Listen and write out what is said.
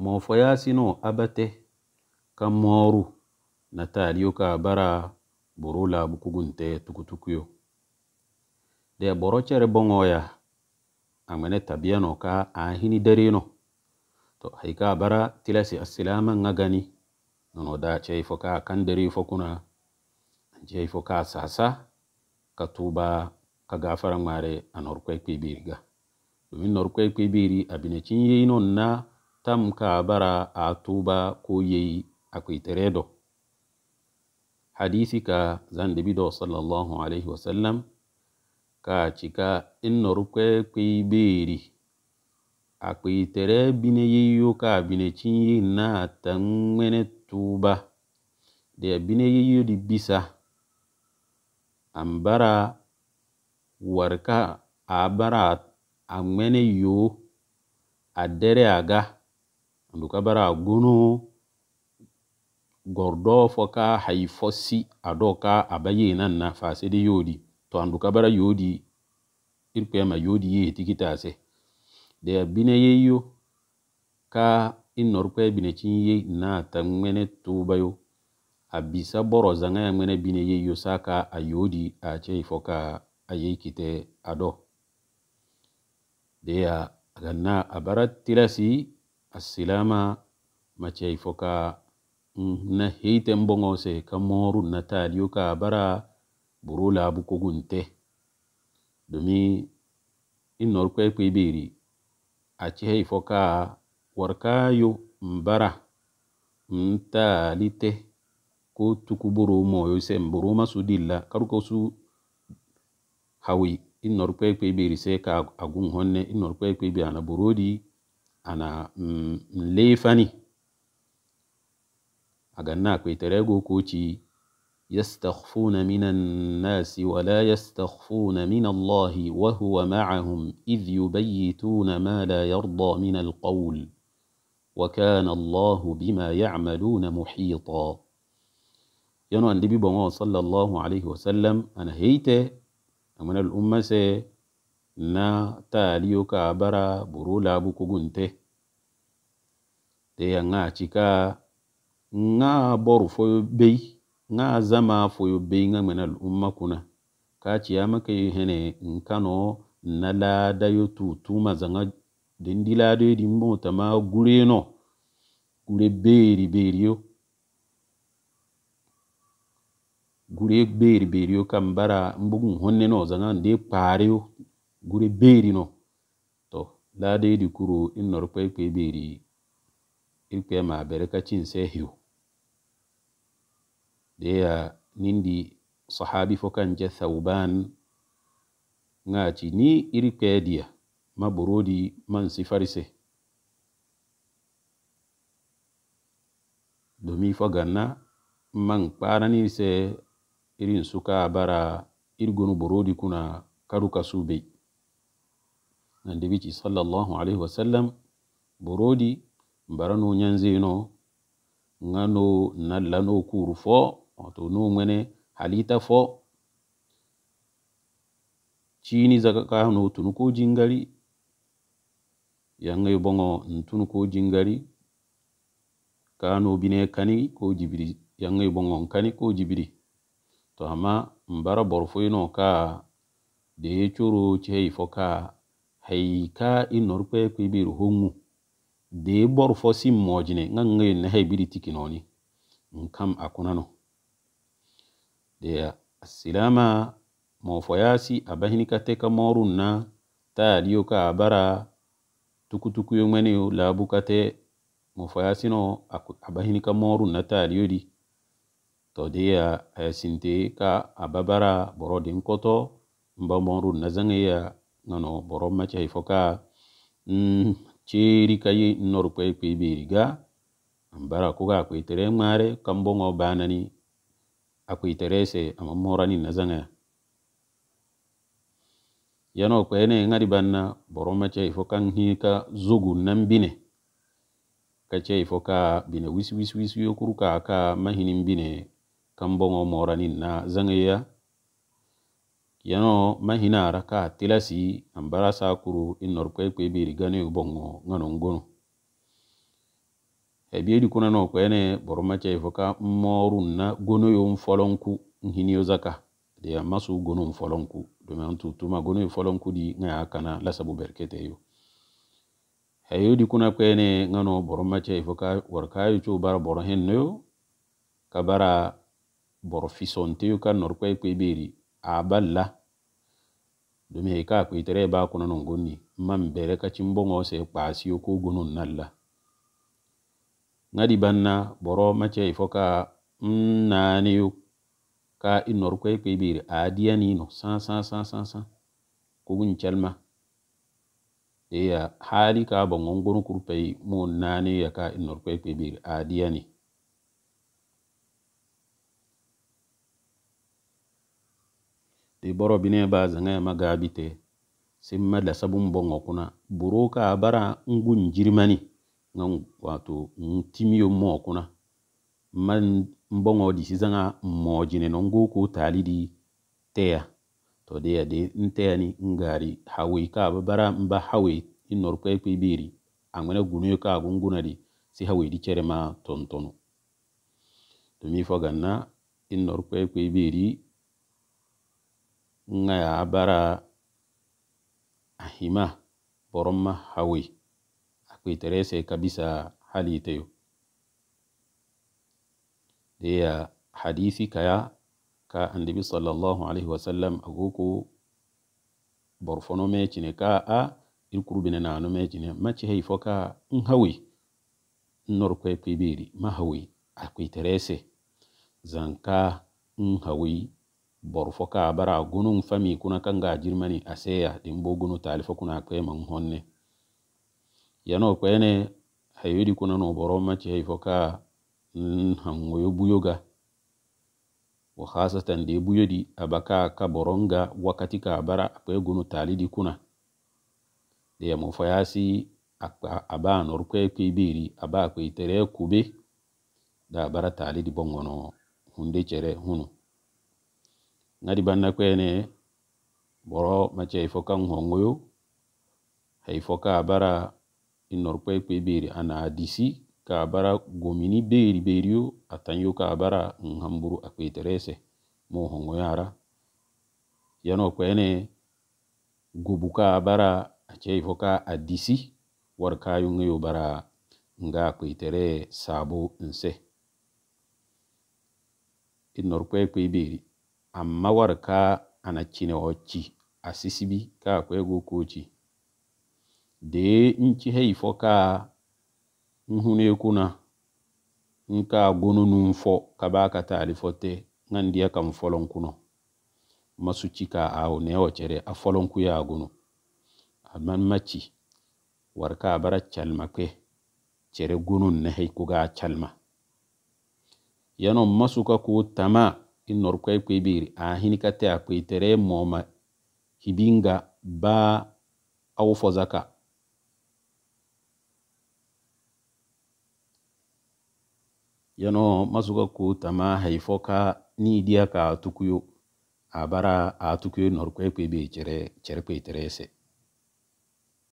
mofoyasino abate kan moru na taliyoka bara burula bukugunte tukutukuyo de borocere bongoya amene tabiano ka ahini derino to haika bara tilasi asilama ngagani nono da chefo ka kanderi fokuna jeifo ka sasa katuba ka gafara mare anorkwe kwibiriga dumin norkwe kwibiri abine cinyeino na tam ka bara a tuba ko yayi akwai tare do hadisi ka zan da bido sallallahu alaihi wasallam ka cika inna rukwe kwe beri akwai tare bine yiyo ka bine cinye na tangwene tuba da bine yiyo di bisa an bara warka a bara a ngwene yo a dere aga ndu kabara a gunu gordo fo ka hay fossi a do ka a baye nan na fa sai dai yodi to andu kabara yodi irpe ma yodi ye tikita se de bine yeyo ka in norpe bine chin ye na ta ngene to bayo a bisa boro zanga ya ngene bine yeyo saka a yodi a che fo ka a ye kite a do de ya ganna abara tirasi assilama macei fo ka mm, na hiten bongose ka moru na taliyo ka bara buru labu kogunte domi inor kwe kwibiri a cehei fo ka warkayo mbara ntalite mm, ko tuku buru moyo se mburu masu dilla karu ko su hawi inor kwe kwibiri se ka agun honne inor kwe kwibiri ana buru di ana nlefani aganna kweterego kuchi يستخفون من الناس ولا يستخفون من الله وهو معهم إذ يبيتون ما لا يرضى من القول وكان الله بما يعملون محيطا ينو أن دبي صلى الله عليه وسلم أنا هيت أمن الأمة سي نا تاليو كابرا برو لابو كغنته teya ŋa cika ŋa bɔru fɔyo bei ŋa zama fɔyo bei ŋa ŋmɛna umma kuna ka ciya maka yi hɛnɛ nkanɔ na lada yo tu tuma zaŋa dendi lada yo di mbɔ tama gure nɔ gure beeri beeri yo gure beeri beeri yo kam bara mbugun hɔnne nɔ zaŋa nde kpaare yo gure beeri nɔ tɔ lada yo di kuro inɔrɔ kpɛkpɛ beeri yo. il quema berekacin sehiw deya nindi sahabi fokanje thauban ngaci ni iri kedia maburodi man sifarise domi foganna man kpananise irin suka bara iri gonu burodi kuna karuka subei nandebici sallallahu alaihi wasallam burodi bara no ñanzino nga no nalla no kuru fo to no mene halita fo cini zaga ka no tunu ko jingari yanga bongo ntunu ko jingari ka no bine kani ko jibiri yanga bongo kani ko jibiri to amma mbara borfo ino ka de choro chei fo ka hay ka inor pe kibiru hongu de bor fo si mojine nga ngayon na hay biri tikinoni nkam akunano de asilama mofoyasi abahini kateka morun na taliyo ka abara tukutuku yo ngmene yo labu kate mofoyasi no abahini ka morun na taliyo di to de ya ayasinte ka ababara boro din koto mba morun na zange ya ngano boro machahi foka mm, ceeri kayi nor kwey kwey beeri ga ambara kuga akwey tere ŋmaare kambongo baanani akwey tere se ama morani nazaŋaya yano kwene ŋari banna boromace ifo kaŋ hii ka zugu nan bine kace ifo ka bine wisi wisi wisi yokuru ka ka mahinin bine kambongo moranin na zaŋaya yano mahina raka tilasi ambara sa kuru inor kwe kwe biri gani ubongo ngano ngono. Hebiye di kuna no kwe ne boroma cha ifoka moru na gono yo mfolonku nhini yo zaka. De ya masu gono mfolonku. Dume antu tuma gono yo mfolonku di nga akana lasa buberkete yo. Hebiye di kuna kwe ne ngano boroma cha ifoka warka yo cho bara boro hen no yo. Kabara boro fisonte yo ka nor kwe kwe biri. aballa dum hei ka kuitere ba kuna non gonni man bere ka cimbo ngo se kpaasi o ko gonon nalla ngadi banna boro mace ifo ka nani ka inor kwe kwe biri adiya nino san san san san san kugun chalma eya hali ka bongon gonu kurpe mo nani ya ka inor kwe kwe biri adiya nino ti boro bine ba zaŋya ma gaabi te sin ma lasabu n bɔŋɔ kuna boro a bara n gun jirimani ŋan wato n timiyo mɔɔ kuna ma n bɔŋɔ disi zaŋa jine no ko taali di teya to de ya de n teyani n gaari ka bara mba ba hawei i nɔri kpɛkpɛ beeri a ŋmana ka a gunguna di si hawei di chɛri ma tɔntɔno to mi fɔ ganna i nɔri kpɛkpɛ ngaya bara ahima boroma hawe akuiterese kabisa hali iteyo deya hadisi kaya ka andibi sallallahu alaihi wasallam aguku borfono mecine ka a irkurubine nano mecine maci hei fo ka n hawe nor kwe kwibiri ma hawe akuiterese zanka n boru ka bara gunun fami kuna kanga jirmani aseya din bo gunu tali kuna kwe man honne yano kwene hayudi kuna no boroma ci hay fo ka hangoyo buyoga wa khasatan de buyodi abaka ka boronga wakati ka bara kwe gunu talidi kuna de ya fayasi aba nor kwe kibiri aba kwe tere kube da bara talidi bongono hunde chere hunu ngadi banna kwene boro mace ifoka hay foka bara inorkwe kwe biri ana adisi ka bara gomini beri beriyo atanyo ka bara nhamburu akweterese mo yara yano kwene gubuka bara ace foka adisi warkayo yungyo bara nga akwetere sabo nse inorkwe kwe beri amma war ka cine wocci a sisibi ka kwego koci ya nci hei ka nhune kuna nka gononun fo ka ba ka talifo fo te ngan dia kan folon kuno masu cika awo ne wacere a folon ku ya gono amman maci war ka bara calma ke cere gunun na haiku ga calma yanon masu ka ko tama kin norkwai kwai beri a hinika te a kwai tere moma hibinga ba au fozaka yano masuka ku tama haifo ka ni ka tukuyo a bara a tukuyo norkwai kwai beri chere chere kwai tere se